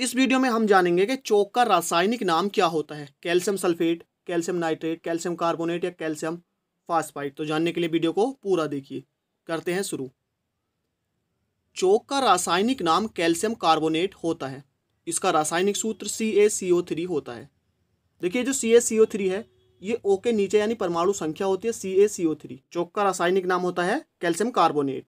इस वीडियो में हम जानेंगे कि चौक का रासायनिक नाम क्या होता है calcium sulphate calcium nitrate calcium carbonate या कैल्शियम फास्फाइड तो जानने के लिए वीडियो को पूरा देखिए करते हैं शुरू चौक का रासायनिक नाम कैल्शियम कार्बोनेट होता है इसका रासायनिक सूत्र सी ए सी ओ थ्री होता है देखिए जो सी ए सी ओ थ्री है ये ओ के नीचे यानी परमाणु संख्या होती है सी ए सी ओ थ्री चौक का रासायनिक नाम होता है कैल्शियम कार्बोनेट